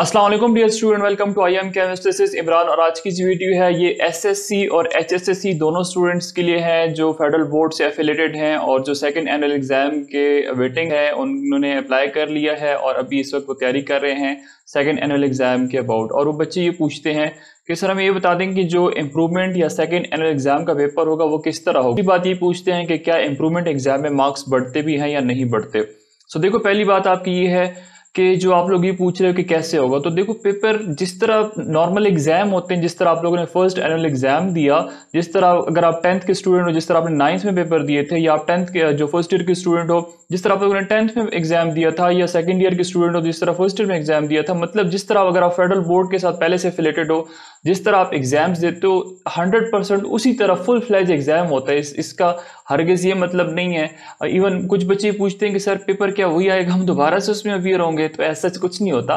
Aslam dear student welcome to I M केमिस्ट्रेसिस इमरान और आज की जो वीडियो है ये एसएससी और एचएसएससी दोनों स्टूडेंट्स के लिए है जो फेडरल बोर्ड से एफिलेटेड हैं और जो सेकंड एनुअल एग्जाम के वेटिंग है उन्होंने अप्लाई कर लिया है और अभी इस वक्त वो तैयारी कर रहे हैं सेकंड एनुअल एग्जाम के अबाउट और वो बच्चे ये पूछते हैं कि सर हम ये बता दें कि जो इम्प्रूवमेंट या सेकेंड एनुअल एग्जाम का पेपर होगा वो किस तरह होगी बात ये पूछते हैं कि क्या इम्प्रूवमेंट एग्जाम में मार्क्स बढ़ते भी हैं या नहीं बढ़ते सो देखो पहली बात आपकी ये है कि जो आप लोग ये पूछ रहे हो कि कैसे होगा तो देखो पेपर जिस तरह नॉर्मल एग्जाम होते हैं जिस तरह आप लोगों ने फर्स्ट एनुअल एग्जाम दिया जिस तरह अगर आप टेंथ के स्टूडेंट हो जिस तरह आपने नाइन्थ में पेपर दिए थे या आप टेंथ के जो फर्स्ट ईयर के स्टूडेंट हो जिस तरह आप लोगों ने टेंथ में एग्जाम दिया था या सेकेंड ईयर के स्टूडेंट हो जिस तरह फर्स्ट ईयर में एग्जाम दिया था मतलब जिस तरह अगर आप फेडरल बोर्ड के साथ पहले से रिलेटेड हो जिस तरह आप एग्जाम्स देते हो हंड्रेड परसेंट उसी तरह फुल फ्लैज एग्जाम होता है इसका हरगज ये मतलब नहीं है इवन कुछ बच्चे पूछते हैं कि सर पेपर क्या वही आएगा हम दोबारा से उसमें अपियर होंगे तो ऐसा कुछ नहीं होता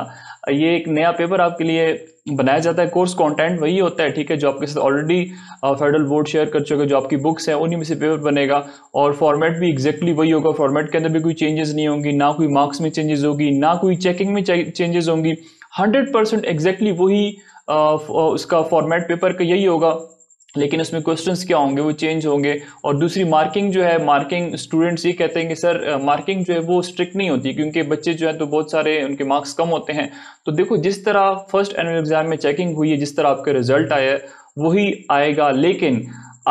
ये एक नया पेपर आपके लिए बनाया जाता है कोर्स कंटेंट वही होता है ठीक है जो आपके साथ ऑलरेडी फेडरल बोर्ड शेयर कर चुके जो आपकी बुक्स हैं उन्हीं में से पेपर बनेगा और फॉर्मेट भी एग्जैक्टली वही होगा फॉर्मेट के अंदर भी कोई चेंजेस नहीं होंगी ना कोई मार्क्स में चेंजेस होगी ना कोई चेकिंग में चेंजेस होंगी हंड्रेड परसेंट एग्जैक्टली वही उसका फॉर्मेट पेपर का यही होगा लेकिन उसमें क्वेश्चंस क्या होंगे वो चेंज होंगे और दूसरी मार्किंग जो है मार्किंग स्टूडेंट्स ये कहते हैं कि सर मार्किंग जो है वो स्ट्रिक्ट नहीं होती क्योंकि बच्चे जो है तो बहुत सारे उनके मार्क्स कम होते हैं तो देखो जिस तरह फर्स्ट एनुअल एग्जाम में चेकिंग हुई है जिस तरह आपका रिजल्ट आया है वही आएगा लेकिन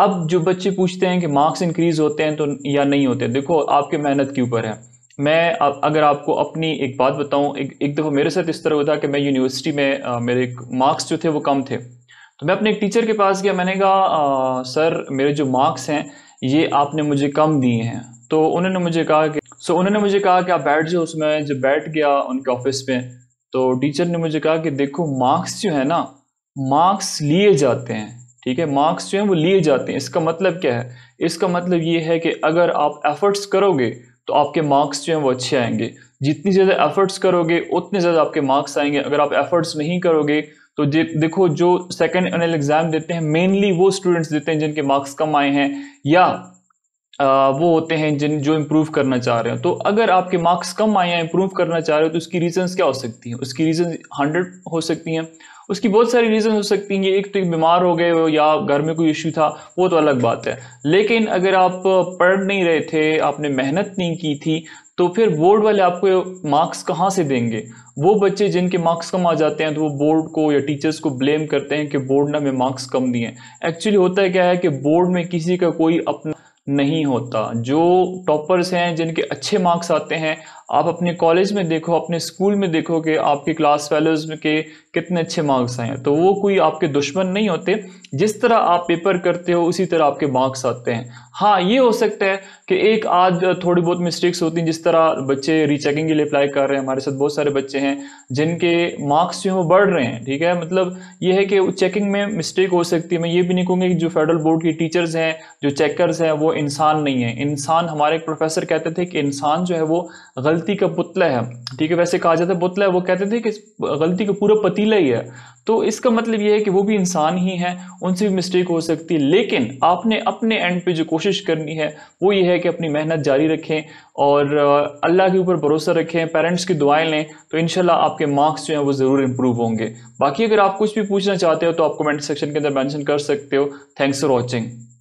अब जो बच्चे पूछते हैं कि मार्क्स इंक्रीज होते हैं तो या नहीं होते देखो आपके मेहनत के ऊपर है मैं अगर आपको अपनी एक बात बताऊं एक, एक दफ़ा मेरे साथ इस तरह हुआ था कि मैं यूनिवर्सिटी में मेरे मार्क्स जो थे वो कम थे तो मैं अपने एक टीचर के पास गया मैंने कहा सर मेरे जो मार्क्स हैं ये आपने मुझे कम दिए हैं तो उन्होंने मुझे कहा कि सो उन्होंने मुझे कहा कि आप बैठ जाओ उसमें जब बैठ गया उनके ऑफिस में तो टीचर ने मुझे कहा कि देखो मार्क्स जो है ना मार्क्स लिए जाते हैं ठीक है मार्क्स जो है वो लिए जाते हैं इसका मतलब क्या है इसका मतलब ये है कि अगर आप एफर्ट्स करोगे तो आपके मार्क्स जो हैं वो अच्छे आएंगे जितनी ज़्यादा एफर्ट्स करोगे उतने ज़्यादा आपके मार्क्स आएंगे अगर आप एफर्ट्स नहीं करोगे तो जे देखो जो सेकेंड एनल एग्जाम देते हैं मेनली वो स्टूडेंट्स देते हैं जिनके मार्क्स कम आए हैं या आ, वो होते हैं जिन जो इम्प्रूव करना चाह रहे हो तो अगर आपके मार्क्स कम आए हैं इम्प्रूव करना चाह रहे हो तो उसकी रीजंस क्या हो सकती हैं उसकी रीजन हंड्रेड हो सकती हैं उसकी बहुत सारी रीज़न हो सकती हैं एक तो बीमार हो गए हो या घर में कोई इश्यू था वो तो अलग बात है लेकिन अगर आप पढ़ नहीं रहे थे आपने मेहनत नहीं की थी तो फिर बोर्ड वाले आपको मार्क्स कहाँ से देंगे वो बच्चे जिनके मार्क्स कम आ जाते हैं तो वो बोर्ड को या टीचर्स को ब्लेम करते हैं कि बोर्ड ने हमें मार्क्स कम दिए एक्चुअली होता है क्या है कि बोर्ड में किसी का कोई अपना नहीं होता जो टॉपर्स हैं जिनके अच्छे मार्क्स आते हैं आप अपने कॉलेज में देखो अपने स्कूल में देखो कि आपके क्लास फेलोज के कितने अच्छे मार्क्स आए हैं तो वो कोई आपके दुश्मन नहीं होते जिस तरह आप पेपर करते हो उसी तरह आपके मार्क्स आते हैं हाँ ये हो सकता है कि एक आज थोड़ी बहुत मिस्टेक्स होती हैं जिस तरह बच्चे रीचेकिंग के लिए अप्लाई कर रहे हैं हमारे साथ बहुत सारे बच्चे हैं जिनके मार्क्स जो हैं वो बढ़ रहे हैं ठीक है मतलब ये है कि चेकिंग में मिस्टेक हो सकती है मैं ये भी नहीं कहूँगी कि जो फेडरल बोर्ड के टीचर्स हैं जो चेकर्स हैं वो इंसान नहीं है इंसान हमारे एक प्रोफेसर कहते थे कि इंसान जो है वो गलती का पुतला है ठीक है वैसे कहा जाता है पुतला है वो कहते थे कि गलती का पूरा पतीला ही है तो इसका मतलब ये है कि वो भी इंसान ही है उनसे भी मिस्टेक हो सकती है लेकिन आपने अपने एंड पे जो कोशिश करनी है वो ये है कि अपनी मेहनत जारी रखें और अल्लाह के ऊपर भरोसा रखें पेरेंट्स की दुआएं लें तो इनशाला आपके मार्क्स जो हैं वो ज़रूर इंप्रूव होंगे बाकी अगर आप कुछ भी पूछना चाहते हो तो आप कमेंट सेक्शन के अंदर मैंशन कर सकते हो थैंक्स फॉर वॉचिंग